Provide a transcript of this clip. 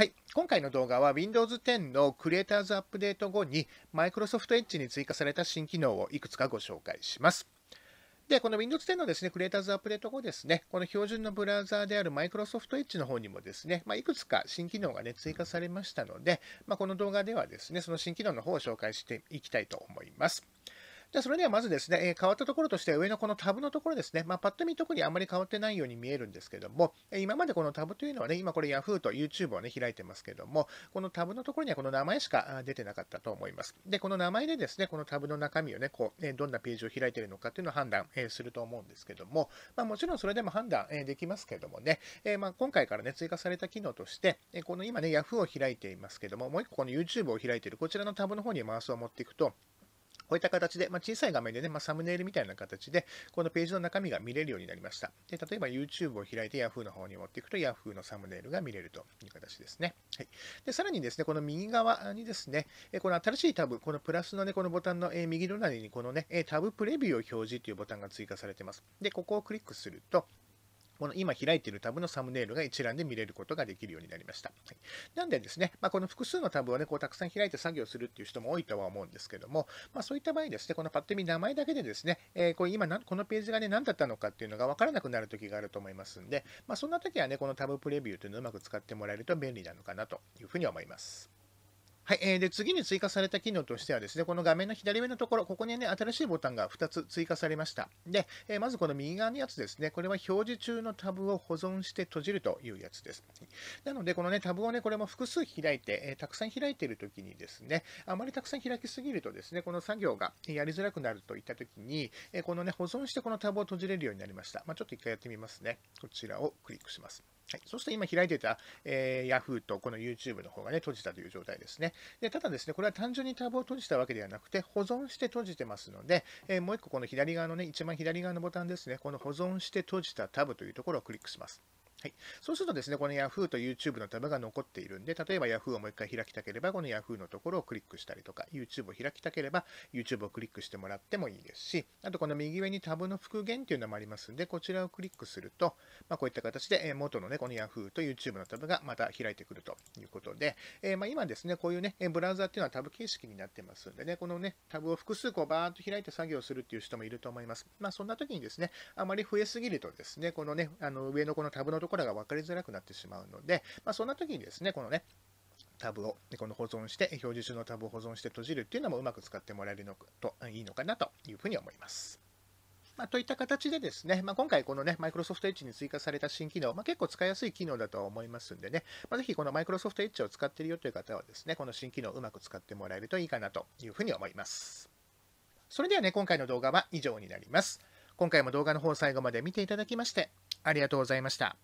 はい、今回の動画は Windows 10のクリエイターズアップデート後に Microsoft Edge に追加された新機能をいくつかご紹介します。で、この Windows 10のですね、クリエイターズアップデート後ですね、この標準のブラウザーである Microsoft Edge の方にもですね、まあ、いくつか新機能がね、追加されましたので、まあ、この動画ではですね、その新機能の方を紹介していきたいと思います。じゃあそれではまずですね、え変わったところとして上のこのタブのところですね、まあ、パッと見特にあんまり変わってないように見えるんですけども、今までこのタブというのはね、今これ Yahoo と YouTube をね、開いてますけども、このタブのところにはこの名前しか出てなかったと思います。で、この名前でですね、このタブの中身をね、こう、どんなページを開いているのかっていうのを判断すると思うんですけども、まあ、もちろんそれでも判断できますけどもね、ま今回からね、追加された機能として、この今ね、Yahoo を開いていますけども、もう一個この YouTube を開いているこちらのタブの方にマウスを持っていくと、こういった形で、まあ、小さい画面でね、まあ、サムネイルみたいな形で、このページの中身が見れるようになりました。で例えば YouTube を開いて Yahoo の方に持っていくと Yahoo のサムネイルが見れるという形ですね。はい、でさらにですね、この右側にですね、この新しいタブ、このプラスのね、このボタンの右隣にこのね、タブプレビューを表示というボタンが追加されてます。で、ここをクリックすると、この今開いているタブのサムネイルが一覧で見れることができるようになりました。はい、なんでですね、まあ、この複数のタブをね、こうたくさん開いて作業するっていう人も多いとは思うんですけども、まあ、そういった場合ですね、このパッと見名前だけでですね、えー、これ今このページがね、何だったのかっていうのが分からなくなる時があると思いますんで、まあ、そんな時はね、このタブプレビューというのをうまく使ってもらえると便利なのかなというふうに思います。はい、えー、で次に追加された機能としてはですね、この画面の左上のところ、ここにね、新しいボタンが2つ追加されました。で、えー、まずこの右側のやつですね、これは表示中のタブを保存して閉じるというやつです。なので、このね、タブをね、これも複数開いて、えー、たくさん開いているときにですね、あまりたくさん開きすぎるとですね、この作業がやりづらくなるといったときに、えこのね、保存してこのタブを閉じれるようになりました。まあ、ちょっと一回やってみますね。こちらをクリックします。はい、そして今開いていた、えー、Yahoo とこの YouTube の方がね、閉じたという状態ですね。で、ただですね、これは単純にタブを閉じたわけではなくて、保存して閉じてますので、えー、もう一個この左側のね、一番左側のボタンですね、この保存して閉じたタブというところをクリックします。はい、そうするとですね、この Yahoo と YouTube のタブが残っているんで、例えば Yahoo をもう一回開きたければ、この Yahoo のところをクリックしたりとか、YouTube を開きたければ、YouTube をクリックしてもらってもいいですし、あとこの右上にタブの復元っていうのもありますんで、こちらをクリックすると、まあ、こういった形で元のね、この Yahoo と YouTube のタブがまた開いてくるということで、えー、ま今ですね、こういうね、ブラウザっていうのはタブ形式になってますんでね、このね、タブを複数こうバーッと開いて作業するっていう人もいると思います。まあ、そんな時にですね、あまり増えすぎるとですね、このね、あの上のこのタブのところころが分かりづらくなってしまうので、まあ、そんな時にですね、このね、タブを、この保存して、表示中のタブを保存して閉じるっていうのもうまく使ってもらえるのといいのかなというふうに思います。まあ、といった形でですね、まあ、今回このね、Microsoft Edge に追加された新機能、まあ、結構使いやすい機能だとは思いますんでね、まあ、ぜひこの Microsoft Edge を使っているよという方はですね、この新機能をうまく使ってもらえるといいかなというふうに思います。それではね、今回の動画は以上になります。今回も動画の方最後まで見ていただきまして、ありがとうございました。